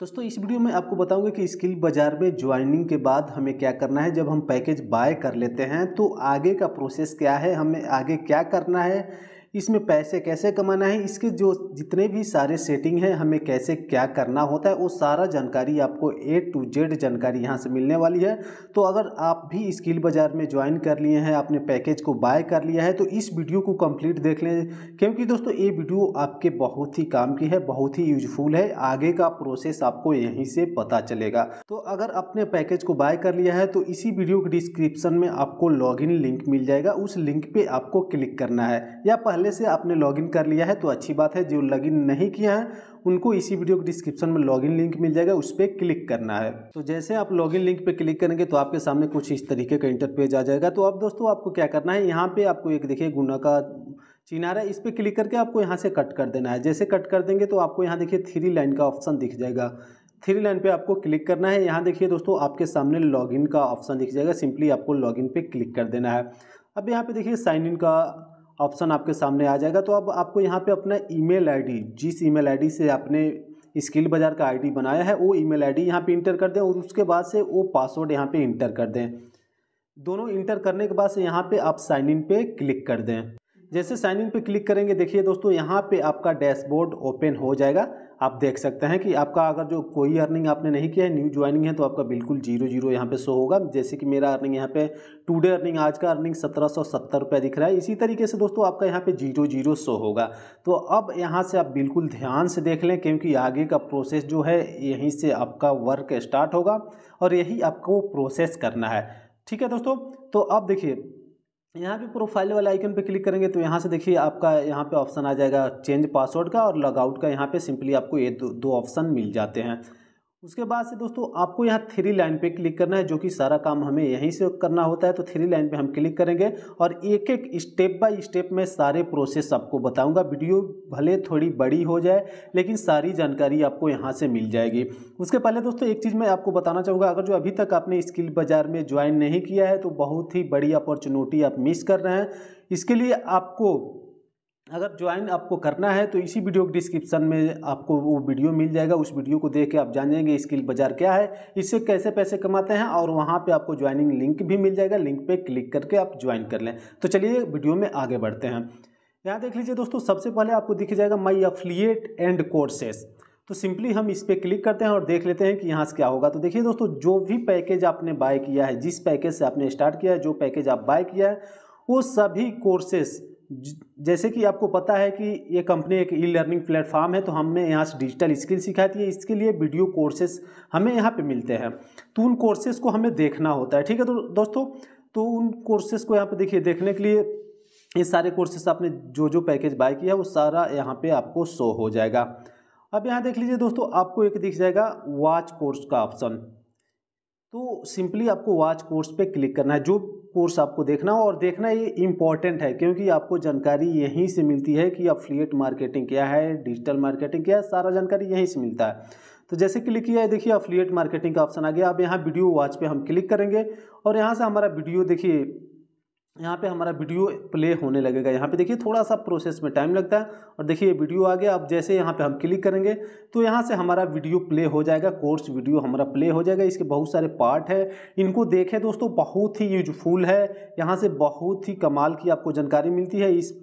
दोस्तों इस वीडियो में आपको बताऊंगा कि स्किल बाज़ार में ज्वाइनिंग के बाद हमें क्या करना है जब हम पैकेज बाय कर लेते हैं तो आगे का प्रोसेस क्या है हमें आगे क्या करना है इसमें पैसे कैसे कमाना है इसके जो जितने भी सारे सेटिंग हैं हमें कैसे क्या करना होता है वो सारा जानकारी आपको ए टू जेड जानकारी यहाँ से मिलने वाली है तो अगर आप भी स्किल बाज़ार में ज्वाइन कर लिए हैं अपने पैकेज को बाय कर लिया है तो इस वीडियो को कंप्लीट देख लें क्योंकि दोस्तों ये वीडियो आपके बहुत ही काम की है बहुत ही यूजफुल है आगे का प्रोसेस आपको यहीं से पता चलेगा तो अगर अपने पैकेज को बाय कर लिया है तो इसी वीडियो के डिस्क्रिप्शन में आपको लॉग लिंक मिल जाएगा उस लिंक पर आपको क्लिक करना है या पहले पहले से आपने लॉगिन कर लिया है तो अच्छी बात है जो लॉगिन नहीं किया है उनको इसी वीडियो के डिस्क्रिप्शन में लॉगिन लिंक मिल जाएगा उस पर क्लिक करना है तो जैसे आप लॉगिन लिंक पे क्लिक करेंगे तो आपके सामने कुछ इस तरीके का इंटरपेज आ जाएगा तो अब दोस्तों आपको क्या करना है यहाँ पर आपको एक देखिए गुना का चिन्ह है इस पर क्लिक करके आपको यहाँ से कट कर देना है जैसे कट कर देंगे तो आपको यहाँ देखिए थ्री लाइन का ऑप्शन दिख जाएगा थ्री लाइन पे आपको क्लिक करना है यहाँ देखिए दोस्तों आपके सामने लॉगिन का ऑप्शन दिख जाएगा सिंपली आपको लॉगिन पे क्लिक कर देना है अब यहाँ पे देखिए साइन इन का ऑप्शन आपके सामने आ जाएगा तो अब आपको यहाँ पे अपना ईमेल आईडी जिस ईमेल आईडी से आपने स्किल बाज़ार का आईडी बनाया है वो ईमेल आईडी यहाँ पे इंटर कर दें और उसके बाद से वो पासवर्ड यहाँ पे इंटर कर दें दोनों इंटर करने के बाद से यहाँ पे आप साइन इन पे क्लिक कर दें जैसे साइन इन पे क्लिक करेंगे देखिए दोस्तों यहाँ पे आपका डैशबोर्ड ओपन हो जाएगा आप देख सकते हैं कि आपका अगर जो कोई अर्निंग आपने नहीं किया है न्यू ज्वाइनिंग है तो आपका बिल्कुल जीरो जीरो यहाँ पे शो होगा जैसे कि मेरा अर्निंग यहाँ पे डे अर्निंग आज का अर्निंग सत्रह सौ सत्तर रुपये दिख रहा है इसी तरीके से दोस्तों आपका यहाँ पे जीरो जीरो शो होगा तो अब यहाँ से आप बिल्कुल ध्यान से देख लें क्योंकि आगे का प्रोसेस जो है यहीं से आपका वर्क स्टार्ट होगा और यही आपको प्रोसेस करना है ठीक है दोस्तों तो अब देखिए यहाँ पे प्रोफाइल वाले आइकन पे क्लिक करेंगे तो यहाँ से देखिए आपका यहाँ पे ऑप्शन आ जाएगा चेंज पासवर्ड का और लॉगआउट का यहाँ पे सिंपली आपको ये दो ऑप्शन मिल जाते हैं उसके बाद से दोस्तों आपको यहाँ थ्री लाइन पे क्लिक करना है जो कि सारा काम हमें यहीं से करना होता है तो थ्री लाइन पे हम क्लिक करेंगे और एक एक स्टेप बाय स्टेप मैं सारे प्रोसेस आपको बताऊंगा वीडियो भले थोड़ी बड़ी हो जाए लेकिन सारी जानकारी आपको यहाँ से मिल जाएगी उसके पहले दोस्तों एक चीज़ मैं आपको बताना चाहूँगा अगर जो अभी तक आपने स्किल बाज़ार में ज्वाइन नहीं किया है तो बहुत ही बड़ी अपॉर्चुनिटी आप मिस कर रहे हैं इसके लिए आपको अगर ज्वाइन आपको करना है तो इसी वीडियो के डिस्क्रिप्शन में आपको वो वीडियो मिल जाएगा उस वीडियो को देख के आप जान जाएंगे स्किल बाज़ार क्या है इससे कैसे पैसे कमाते हैं और वहाँ पे आपको ज्वाइनिंग लिंक भी मिल जाएगा लिंक पे क्लिक करके आप ज्वाइन कर लें तो चलिए वीडियो में आगे बढ़ते हैं यहाँ देख लीजिए दोस्तों सबसे पहले आपको दिख जाएगा माई अफिलिएट एंड कोर्सेस तो सिंपली हम इस पर क्लिक करते हैं और देख लेते हैं कि यहाँ से क्या होगा तो देखिए दोस्तों जो भी पैकेज आपने बाय किया है जिस पैकेज से आपने स्टार्ट किया है जो पैकेज आप बाय किया है वो सभी कोर्सेस जैसे कि आपको पता है कि ये कंपनी एक ई लर्निंग प्लेटफॉर्म है तो हमने यहाँ से डिजिटल स्किल सिखाती है इसके लिए वीडियो कोर्सेस हमें यहाँ पे मिलते हैं तो उन कोर्सेस को हमें देखना होता है ठीक है तो दोस्तों तो उन कोर्सेस को यहाँ पे देखिए देखने के लिए ये सारे कोर्सेस आपने जो जो पैकेज बाय किया है वो सारा यहाँ पर आपको शो हो जाएगा अब यहाँ देख लीजिए दोस्तों आपको एक दिख जाएगा वॉच कोर्स का ऑप्शन तो सिंपली आपको वॉच कोर्स पे क्लिक करना है जो कोर्स आपको देखना हो और देखना ये इम्पॉर्टेंट है क्योंकि आपको जानकारी यहीं से मिलती है कि अफिलिएट मार्केटिंग क्या है डिजिटल मार्केटिंग क्या है सारा जानकारी यहीं से मिलता है तो जैसे क्लिक किया है देखिए अफिलिएट मार्केटिंग का ऑप्शन आ गया अब यहाँ वीडियो वॉच पे हम क्लिक करेंगे और यहाँ से हमारा वीडियो देखिए यहाँ पे हमारा वीडियो प्ले होने लगेगा यहाँ पे देखिए थोड़ा सा प्रोसेस में टाइम लगता है और देखिए वीडियो आ गया अब जैसे यहाँ पे हम क्लिक करेंगे तो यहाँ से हमारा वीडियो प्ले हो जाएगा कोर्स वीडियो हमारा प्ले हो जाएगा इसके बहुत सारे पार्ट है इनको देखें दोस्तों बहुत ही यूजफुल है यहाँ से बहुत ही कमाल की आपको जानकारी मिलती है इस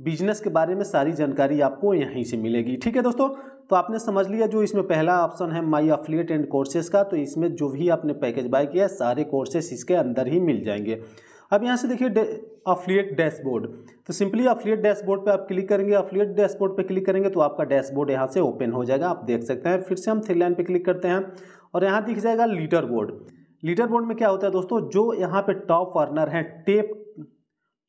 बिजनेस के बारे में सारी जानकारी आपको यहीं से मिलेगी ठीक है दोस्तों तो आपने समझ लिया जो इसमें पहला ऑप्शन है माई अफिलिएट एंड कोर्सेज का तो इसमें जो भी आपने पैकेज बाय किया है सारे कोर्सेस इसके अंदर ही मिल जाएंगे अब यहाँ से देखिए अफिलिएट डैशबोर्ड तो सिंपली अफिलिएट डैशबोर्ड पे आप क्लिक करेंगे अफिलिएट डैशबोर्ड पे क्लिक करेंगे तो आपका डैशबोर्ड यहाँ से ओपन हो जाएगा आप देख सकते हैं फिर से हम थ्री लाइन पर क्लिक करते हैं और यहाँ दिख जाएगा लीटर बोर्ड लीटर बोर्ड में क्या होता है दोस्तों जो यहाँ पर टॉप वर्नर हैं टेप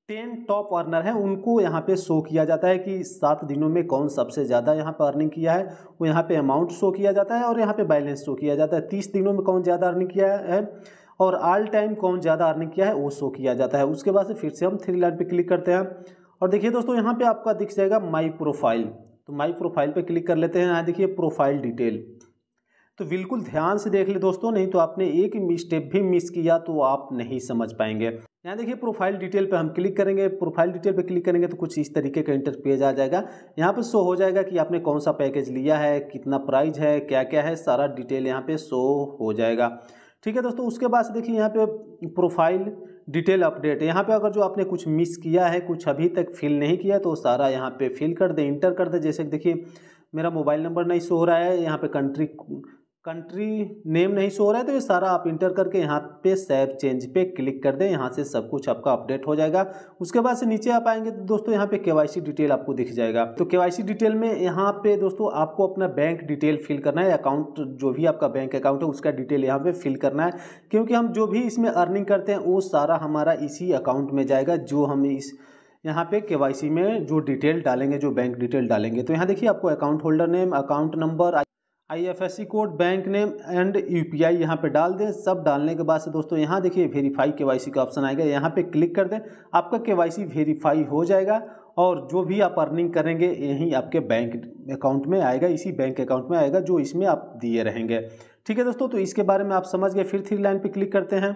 टेन टॉप अर्नर हैं उनको यहाँ पे शो किया जाता है कि सात दिनों में कौन सबसे ज़्यादा यहाँ पर अर्निंग किया है वो यहाँ पे अमाउंट शो किया जाता है और यहाँ पे बैलेंस शो किया जाता है तीस दिनों में कौन ज़्यादा अर्निंग किया है और ऑल टाइम कौन ज़्यादा अर्निंग किया है वो शो किया जाता है उसके बाद से फिर से हम थ्री लाइन पर क्लिक करते हैं और देखिए दोस्तों यहाँ पर आपका दिख जाएगा माई प्रोफाइल तो माई प्रोफाइल पर क्लिक कर लेते हैं यहाँ देखिए प्रोफाइल डिटेल तो बिल्कुल ध्यान से देख ले दोस्तों नहीं तो आपने एक स्टेप भी मिस किया तो आप नहीं समझ पाएंगे यहाँ देखिए प्रोफाइल डिटेल पे हम क्लिक करेंगे प्रोफाइल डिटेल पे क्लिक करेंगे तो कुछ इस तरीके का इंटरपेज आ जाएगा यहाँ पे शो हो जाएगा कि आपने कौन सा पैकेज लिया है कितना प्राइस है क्या क्या है सारा डिटेल यहाँ पे शो हो जाएगा ठीक है दोस्तों उसके बाद देखिए यहाँ पे प्रोफाइल डिटेल अपडेट यहाँ पे अगर जो आपने कुछ मिस किया है कुछ अभी तक फिल नहीं किया तो सारा यहाँ पे फिल कर दें इंटर कर दें जैसे देखिए मेरा मोबाइल नंबर नहीं शो हो रहा है यहाँ पे कंट्री कंट्री नेम नहीं शो हो रहा है तो ये सारा आप इंटर करके यहाँ पे सेव चेंज पे क्लिक कर दें यहाँ से सब कुछ आपका अपडेट हो जाएगा उसके बाद से नीचे आप आएंगे तो दोस्तों यहाँ पे केवाईसी डिटेल आपको दिख जाएगा तो केवाईसी डिटेल में यहाँ पे दोस्तों आपको अपना बैंक डिटेल फिल करना है अकाउंट जो भी आपका बैंक अकाउंट है उसका डिटेल यहाँ पर फिल करना है क्योंकि हम जो भी इसमें अर्निंग करते हैं वो सारा हमारा इसी अकाउंट में जाएगा जो हम इस यहाँ पे के में जो डिटेल डालेंगे जो बैंक डिटेल डालेंगे तो यहाँ देखिए आपको account holder name account number IFSC code bank name and UPI यहाँ पे डाल दें सब डालने के बाद से दोस्तों यहाँ देखिए वेरीफाई केवाईसी का ऑप्शन आएगा यहाँ पे क्लिक कर दें आपका केवाईसी वेरीफाई हो जाएगा और जो भी आप अर्निंग करेंगे यहीं आपके बैंक अकाउंट में आएगा इसी बैंक अकाउंट में आएगा जो इसमें आप दिए रहेंगे ठीक है दोस्तों तो इसके बारे में आप समझ गए फिर थ्री लाइन पर क्लिक करते हैं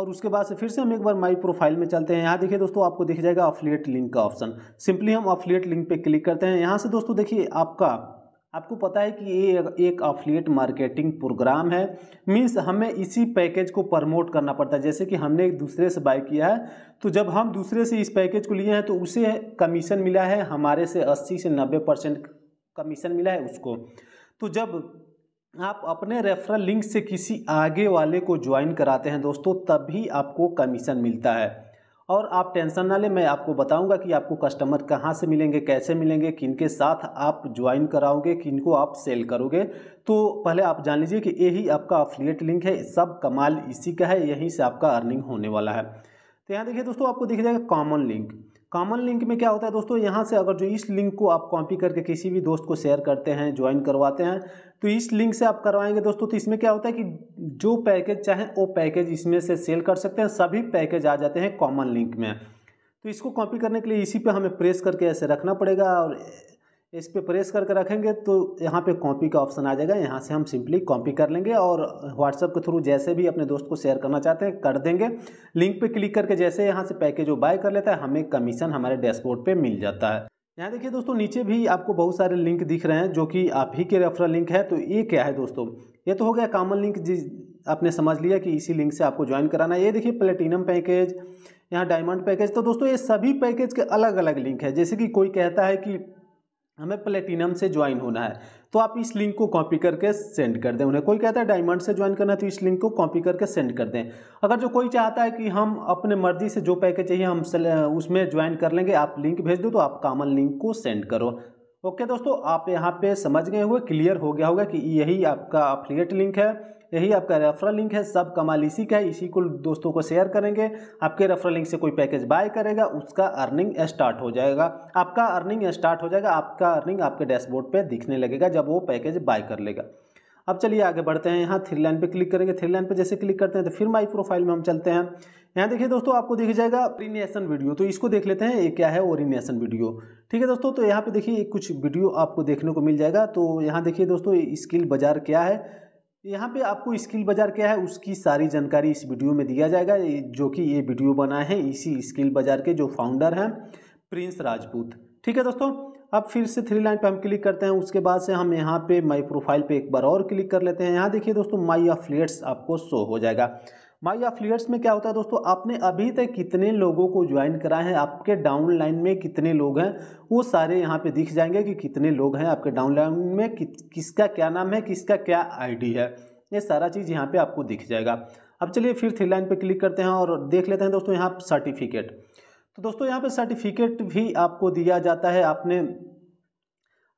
और उसके बाद से फिर से हम एक बार माई प्रोफाइल में चलते हैं यहाँ देखिए दोस्तों आपको दिख जाएगा अफिलिएट लिंक का ऑप्शन सिंपली हम अफिलिएट लिंक पे क्लिक करते हैं यहाँ से दोस्तों देखिए आपका आपको पता है कि ये एक अफिलिएट मार्केटिंग प्रोग्राम है मीन्स हमें इसी पैकेज को प्रमोट करना पड़ता है जैसे कि हमने एक दूसरे से बाय किया है तो जब हम दूसरे से इस पैकेज को लिए हैं तो उसे कमीशन मिला है हमारे से 80 से 90 परसेंट कमीशन मिला है उसको तो जब आप अपने रेफरल लिंक से किसी आगे वाले को ज्वाइन कराते हैं दोस्तों तभी आपको कमीशन मिलता है और आप टेंशन ना लें मैं आपको बताऊंगा कि आपको कस्टमर कहाँ से मिलेंगे कैसे मिलेंगे किन के साथ आप ज्वाइन कराओगे किन को आप सेल करोगे तो पहले आप जान लीजिए कि यही आपका अफिलेट लिंक है सब कमाल इसी का है यहीं से आपका अर्निंग होने वाला है तो यहाँ देखिए दोस्तों आपको दिख जाएगा कॉमन लिंक कॉमन लिंक में क्या होता है दोस्तों यहाँ से अगर जो इस लिंक को आप कॉपी करके किसी भी दोस्त को शेयर करते हैं ज्वाइन करवाते हैं तो इस लिंक से आप करवाएंगे दोस्तों तो इसमें क्या होता है कि जो पैकेज चाहें वो पैकेज इसमें से सेल कर सकते हैं सभी पैकेज आ जाते हैं कॉमन लिंक में तो इसको कॉपी करने के लिए इसी पे हमें प्रेस करके ऐसे रखना पड़ेगा और इस पर प्रेस करके रखेंगे तो यहाँ पे कॉपी का ऑप्शन आ जाएगा यहाँ से हम सिंपली कॉपी कर लेंगे और व्हाट्सअप के थ्रू जैसे भी अपने दोस्त को शेयर करना चाहते हैं कर देंगे लिंक पे क्लिक करके जैसे यहाँ से पैकेज वो बाय कर लेता है हमें कमीशन हमारे डैशबोर्ड पे मिल जाता है यहाँ देखिए दोस्तों नीचे भी आपको बहुत सारे लिंक दिख रहे हैं जो कि आप ही के रेफरल लिंक है तो ये क्या है दोस्तों ये तो हो गया कॉमन लिंक जिस आपने समझ लिया कि इसी लिंक से आपको ज्वाइन कराना है ये देखिए प्लेटिनम पैकेज यहाँ डायमंड पैकेज तो दोस्तों ये सभी पैकेज के अलग अलग लिंक है जैसे कि कोई कहता है कि हमें प्लेटिनम से ज्वाइन होना है तो आप इस लिंक को कॉपी करके सेंड कर दें उन्हें कोई कहता है डायमंड से ज्वाइन करना है तो इस लिंक को कॉपी करके सेंड कर दें अगर जो कोई चाहता है कि हम अपने मर्जी से जो पैकेज चाहिए हम उसमें ज्वाइन कर लेंगे आप लिंक भेज दो तो आप कामल लिंक को सेंड करो ओके दोस्तों आप यहाँ पे समझ गए हुए क्लियर हो गया होगा कि यही आपका अफिलियट लिंक है यही आपका रेफरल लिंक है सब कमाल इसी का है इसी को दोस्तों को शेयर करेंगे आपके रेफरल लिंक से कोई पैकेज बाय करेगा उसका अर्निंग स्टार्ट हो जाएगा आपका अर्निंग स्टार्ट हो जाएगा आपका अर्निंग आपके डैशबोर्ड पे दिखने लगेगा जब वो पैकेज बाय कर लेगा अब चलिए आगे बढ़ते हैं यहाँ थ्री लाइन पे क्लिक करेंगे थ्री लाइन पे जैसे क्लिक करते हैं तो फिर माई प्रोफाइल में हम चलते हैं यहाँ देखिए दोस्तों आपको दिख जाएगा ओरिनेशन वीडियो तो इसको देख लेते हैं ये क्या है ओरिनेशन वीडियो ठीक है दोस्तों तो यहाँ पे देखिए कुछ वीडियो आपको देखने को मिल जाएगा तो यहाँ देखिए दोस्तों स्किल बाजार क्या है यहाँ पे आपको स्किल बाज़ार क्या है उसकी सारी जानकारी इस वीडियो में दिया जाएगा जो कि ये वीडियो बनाए हैं इसी स्किल बाज़ार के जो फाउंडर हैं प्रिंस राजपूत ठीक है दोस्तों अब फिर से थ्री लाइन पे हम क्लिक करते हैं उसके बाद से हम यहाँ पे माई प्रोफाइल पे एक बार और क्लिक कर लेते हैं यहाँ देखिए दोस्तों माई अफिलियट्स आपको शो हो जाएगा माई अफिलियट्स में क्या होता है दोस्तों आपने अभी तक कितने लोगों को ज्वाइन कराए हैं आपके डाउन लाइन में कितने लोग हैं वो सारे यहाँ पे दिख जाएंगे कि कितने लोग हैं आपके डाउन लाइन में कि, किसका क्या नाम है किसका क्या आईडी है ये सारा चीज़ यहाँ पे आपको दिख जाएगा अब चलिए फिर थ्री लाइन पर क्लिक करते हैं और देख लेते हैं दोस्तों यहाँ सर्टिफिकेट तो दोस्तों यहाँ पर सर्टिफिकेट भी आपको दिया जाता है आपने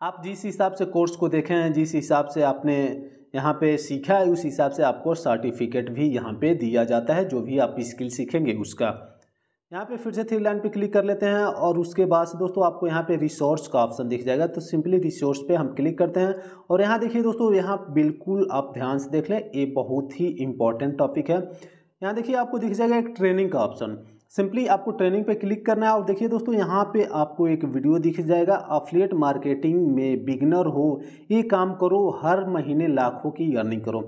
आप जिस हिसाब से कोर्स को देखे हैं जिस हिसाब से आपने यहाँ पे सीखा है उस हिसाब से आपको सर्टिफिकेट भी यहाँ पे दिया जाता है जो भी आप स्किल सीखेंगे उसका यहाँ पे फिर से थ्री लाइन पे क्लिक कर लेते हैं और उसके बाद से दोस्तों आपको यहाँ पे रिसोर्स का ऑप्शन दिख जाएगा तो सिंपली रिसोर्स पे हम क्लिक करते हैं और यहाँ देखिए दोस्तों यहाँ बिल्कुल आप ध्यान से देख लें ये बहुत ही इंपॉर्टेंट टॉपिक है यहाँ देखिए आपको दिख जाएगा एक ट्रेनिंग का ऑप्शन सिंपली आपको ट्रेनिंग पे क्लिक करना है और देखिए दोस्तों यहाँ पे आपको एक वीडियो दिख जाएगा अफिलिएट मार्केटिंग में बिगनर हो ये काम करो हर महीने लाखों की अर्निंग करो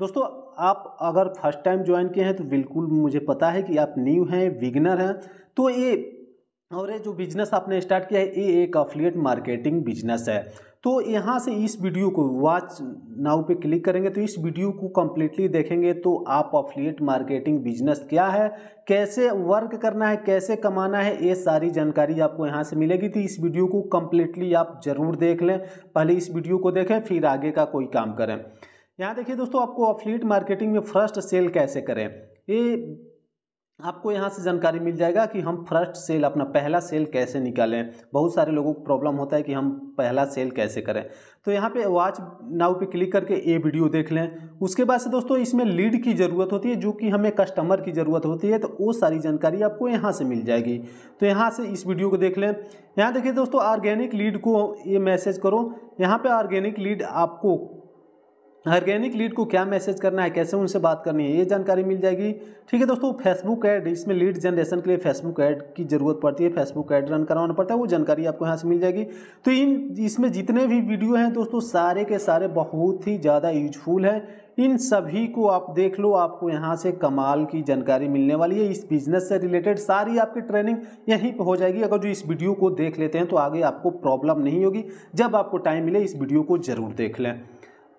दोस्तों आप अगर फर्स्ट टाइम ज्वाइन किए हैं तो बिल्कुल मुझे पता है कि आप न्यू हैं बिगनर हैं तो ये और ये जो बिजनेस आपने स्टार्ट किया है ये एक अफिलियट मार्केटिंग बिजनेस है तो यहाँ से इस वीडियो को वॉच नाउ पे क्लिक करेंगे तो इस वीडियो को कम्प्लीटली देखेंगे तो आप अफिलियट मार्केटिंग बिजनेस क्या है कैसे वर्क करना है कैसे कमाना है ये सारी जानकारी आपको यहाँ से मिलेगी तो इस वीडियो को कम्प्लीटली आप ज़रूर देख लें पहले इस वीडियो को देखें फिर आगे का कोई काम करें यहाँ देखिए दोस्तों आपको अफिलियट मार्केटिंग में फर्स्ट सेल कैसे करें ये आपको यहाँ से जानकारी मिल जाएगा कि हम फर्स्ट सेल अपना पहला सेल कैसे निकालें बहुत सारे लोगों को प्रॉब्लम होता है कि हम पहला सेल कैसे करें तो यहाँ पे वॉच नाउ पे क्लिक करके ए वीडियो देख लें उसके बाद से दोस्तों इसमें लीड की ज़रूरत होती है जो कि हमें कस्टमर की ज़रूरत होती है तो वो सारी जानकारी आपको यहाँ से मिल जाएगी तो यहाँ से इस वीडियो को देख लें यहाँ देखिए दोस्तों ऑर्गेनिक लीड को ये मैसेज करो यहाँ पर ऑर्गेनिक लीड आपको ऑर्गेनिक लीड को क्या मैसेज करना है कैसे उनसे बात करनी है ये जानकारी मिल जाएगी ठीक है दोस्तों फेसबुक ऐड इसमें लीड जनरेशन के लिए फेसबुक ऐड की जरूरत पड़ती है फेसबुक ऐड रन करवाना पड़ता है वो जानकारी आपको यहाँ से मिल जाएगी तो इन इसमें जितने भी वीडियो हैं दोस्तों सारे के सारे बहुत ही ज़्यादा यूजफुल हैं इन सभी को आप देख लो आपको यहाँ से कमाल की जानकारी मिलने वाली है इस बिजनेस से रिलेटेड सारी आपकी ट्रेनिंग यहीं पर हो जाएगी अगर जो इस वीडियो को देख लेते हैं तो आगे आपको प्रॉब्लम नहीं होगी जब आपको टाइम मिले इस वीडियो को ज़रूर देख लें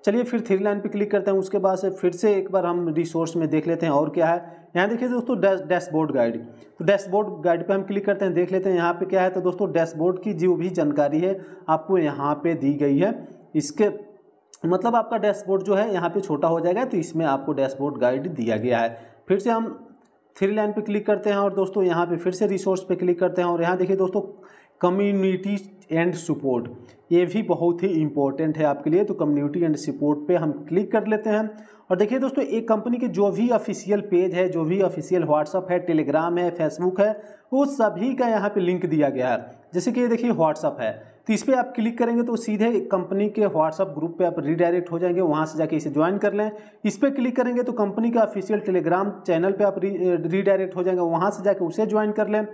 चलिए फिर थ्री लाइन पे क्लिक करते हैं उसके बाद से फिर से एक बार हम रिसोर्स में देख लेते हैं और क्या है यहाँ देखिए दोस्तों डैशबोर्ड गाइड तो डैशबोर्ड गाइड पे हम क्लिक करते हैं देख लेते हैं यहाँ पे क्या है तो दोस्तों डैशबोर्ड की जो भी जानकारी है आपको यहाँ पे दी गई है इसके मतलब आपका डैशबोर्ड जो है यहाँ पर छोटा हो जाएगा तो इसमें आपको डैशबोर्ड गाइड दिया गया है फिर से हम थ्री लाइन पर क्लिक करते हैं और दोस्तों यहाँ पे फिर से रिसोर्स पर क्लिक करते हैं और यहाँ देखिए दोस्तों कम्युनिटी एंड सपोर्ट ये भी बहुत ही इंपॉर्टेंट है आपके लिए तो कम्युनिटी एंड सपोर्ट पे हम क्लिक कर लेते हैं और देखिए दोस्तों एक कंपनी के जो भी ऑफिशियल पेज है जो भी ऑफिशियल व्हाट्सअप है टेलीग्राम है फेसबुक है वो सभी का यहाँ पे लिंक दिया गया है जैसे कि ये देखिए व्हाट्सअप है तो इस पर आप क्लिक करेंगे तो सीधे कंपनी के व्हाट्सअप ग्रुप पे आप रीडायरेक्ट हो जाएंगे वहाँ से जाके इसे ज्वाइन कर लें इस पर क्लिक करेंगे तो कंपनी का ऑफिशियल टेलीग्राम चैनल पे आप रीडायरेक्ट हो जाएंगे वहाँ से जाके उसे ज्वाइन कर लें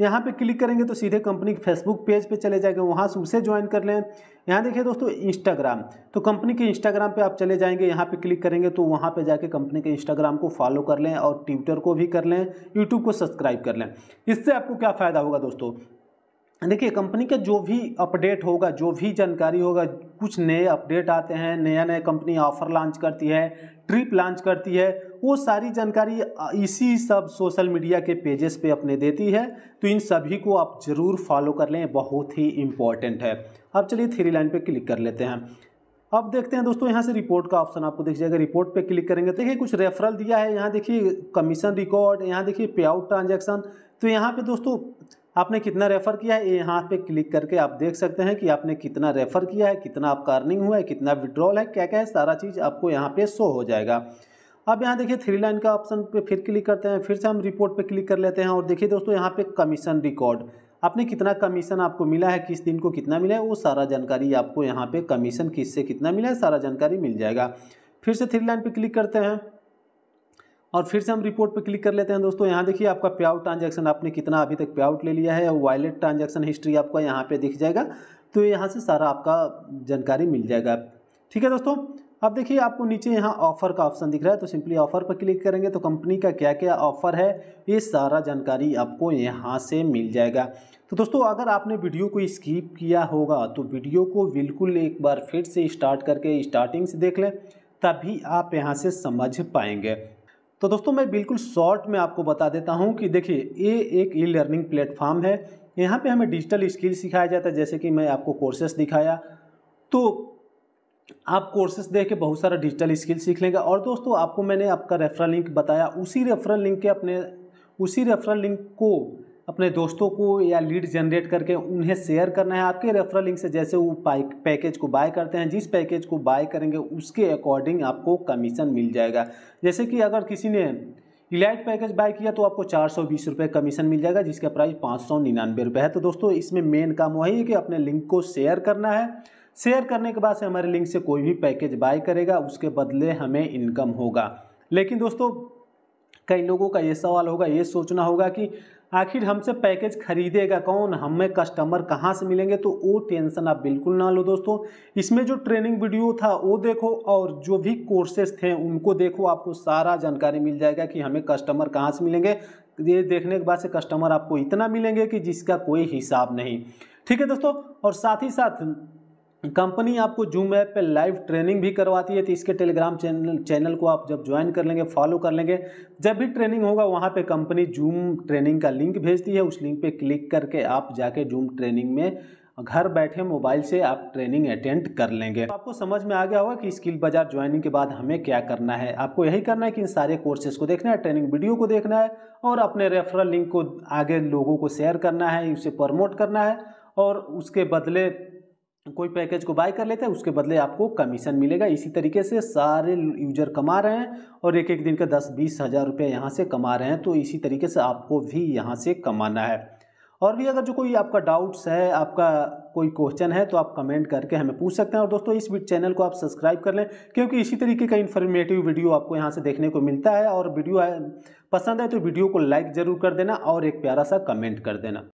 यहाँ पे क्लिक करेंगे तो सीधे कंपनी के फेसबुक पेज पे चले जाएंगे वहाँ से उसे ज्वाइन कर लें यहाँ देखिए दोस्तों इंस्टाग्राम तो कंपनी के इंस्टाग्राम पे आप चले जाएंगे यहाँ पे क्लिक करेंगे तो वहाँ पे जाके कंपनी के इंस्टाग्राम को फॉलो कर लें और ट्विटर को भी कर लें यूट्यूब को सब्सक्राइब कर लें इससे आपको क्या फ़ायदा होगा दोस्तों देखिए कंपनी का जो भी अपडेट होगा जो भी जानकारी होगा कुछ नए अपडेट आते हैं नया नया कंपनी ऑफर लॉन्च करती है ट्रिप लॉन्च करती है वो सारी जानकारी इसी सब सोशल मीडिया के पेजेस पे अपने देती है तो इन सभी को आप ज़रूर फॉलो कर लें बहुत ही इम्पॉर्टेंट है अब चलिए थ्री लाइन पे क्लिक कर लेते हैं अब देखते हैं दोस्तों यहाँ से रिपोर्ट का ऑप्शन आपको दिख जाएगा रिपोर्ट पे क्लिक करेंगे तो देखिए कुछ रेफरल दिया है यहाँ देखिए कमीशन रिकॉर्ड यहाँ देखिए पे आउट ट्रांजेक्शन तो यहाँ पे दोस्तों आपने कितना रेफर किया है यहाँ पे क्लिक करके आप देख सकते हैं कि आपने कितना रेफर किया है कितना आपका अर्निंग हुआ है कितना विड्रॉल है क्या क्या है सारा चीज़ आपको यहाँ पे शो हो जाएगा अब यहाँ देखिए थ्री लाइन का ऑप्शन पे फिर क्लिक करते हैं फिर से हम रिपोर्ट पे क्लिक कर लेते हैं और देखिए दोस्तों यहाँ पे कमीशन रिकॉर्ड आपने कितना कमीशन आपको मिला है किस दिन को कितना मिला है वो सारा जानकारी आपको यहाँ पे कमीशन किससे कितना मिला है सारा जानकारी मिल जाएगा फिर से थ्री लाइन पर क्लिक करते हैं और फिर से हम रिपोर्ट पर क्लिक कर लेते हैं दोस्तों यहाँ देखिए आपका पे आउट ट्रांजेक्शन आपने कितना अभी तक पे आउट ले लिया है और वॉलेट ट्रांजेक्शन हिस्ट्री आपका यहाँ पर दिख जाएगा तो यहाँ से सारा आपका जानकारी मिल जाएगा ठीक है दोस्तों अब देखिए आपको नीचे यहाँ ऑफर का ऑप्शन दिख रहा है तो सिंपली ऑफर पर क्लिक करेंगे तो कंपनी का क्या क्या ऑफर है ये सारा जानकारी आपको यहाँ से मिल जाएगा तो दोस्तों अगर आपने वीडियो को स्किप किया होगा तो वीडियो को बिल्कुल एक बार फिर से स्टार्ट करके स्टार्टिंग से देख लें तभी आप यहाँ से समझ पाएंगे तो दोस्तों मैं बिल्कुल शॉर्ट में आपको बता देता हूँ कि देखिए ये एक ई लर्निंग प्लेटफॉर्म है यहाँ पर हमें डिजिटल स्किल सिखाया जाता है जैसे कि मैं आपको कोर्सेस दिखाया तो आप कोर्सेज देख के बहुत सारा डिजिटल स्किल सीख लेंगे और दोस्तों आपको मैंने आपका रेफरल लिंक बताया उसी रेफरल लिंक के अपने उसी रेफरल लिंक को अपने दोस्तों को या लीड जनरेट करके उन्हें शेयर करना है आपके रेफरल लिंक से जैसे वो पैकेज को बाय करते हैं जिस पैकेज को बाय करेंगे उसके अकॉर्डिंग आपको कमीशन मिल जाएगा जैसे कि अगर किसी ने इलाइट पैकेज बाय किया तो आपको चार सौ बीस रुपये कमीशन मिल जाएगा जिसका प्राइस पाँच सौ निन्यानवे रुपये है तो दोस्तों इसमें मेन काम वही है कि अपने लिंक को शेयर करना है शेयर करने के बाद से हमारे लिंक से कोई भी पैकेज बाय करेगा उसके बदले हमें इनकम होगा लेकिन दोस्तों कई लोगों का ये सवाल होगा ये सोचना होगा कि आखिर हमसे पैकेज खरीदेगा कौन हमें कस्टमर कहाँ से मिलेंगे तो वो टेंशन आप बिल्कुल ना लो दोस्तों इसमें जो ट्रेनिंग वीडियो था वो देखो और जो भी कोर्सेज थे उनको देखो आपको सारा जानकारी मिल जाएगा कि हमें कस्टमर कहाँ से मिलेंगे ये देखने के बाद से कस्टमर आपको इतना मिलेंगे कि जिसका कोई हिसाब नहीं ठीक है दोस्तों और साथ ही साथ कंपनी आपको जूम ऐप पे लाइव ट्रेनिंग भी करवाती है तो इसके टेलीग्राम चैनल चैनल को आप जब ज्वाइन कर लेंगे फॉलो कर लेंगे जब भी ट्रेनिंग होगा वहाँ पे कंपनी जूम ट्रेनिंग का लिंक भेजती है उस लिंक पे क्लिक करके आप जाके जूम ट्रेनिंग में घर बैठे मोबाइल से आप ट्रेनिंग अटेंड कर लेंगे तो आपको समझ में आ गया होगा कि स्किल बाजार ज्वाइनिंग के बाद हमें क्या करना है आपको यही करना है कि इन सारे कोर्सेज को देखना है ट्रेनिंग वीडियो को देखना है और अपने रेफरल लिंक को आगे लोगों को शेयर करना है उसे प्रमोट करना है और उसके बदले कोई पैकेज को बाय कर लेते हैं उसके बदले आपको कमीशन मिलेगा इसी तरीके से सारे यूजर कमा रहे हैं और एक एक दिन का दस बीस हज़ार रुपये यहाँ से कमा रहे हैं तो इसी तरीके से आपको भी यहाँ से कमाना है और भी अगर जो कोई आपका डाउट्स है आपका कोई क्वेश्चन है तो आप कमेंट करके हमें पूछ सकते हैं और दोस्तों इस चैनल को आप सब्सक्राइब कर लें क्योंकि इसी तरीके का इन्फॉर्मेटिव वीडियो आपको यहाँ से देखने को मिलता है और वीडियो पसंद है तो वीडियो को लाइक ज़रूर कर देना और एक प्यारा सा कमेंट कर देना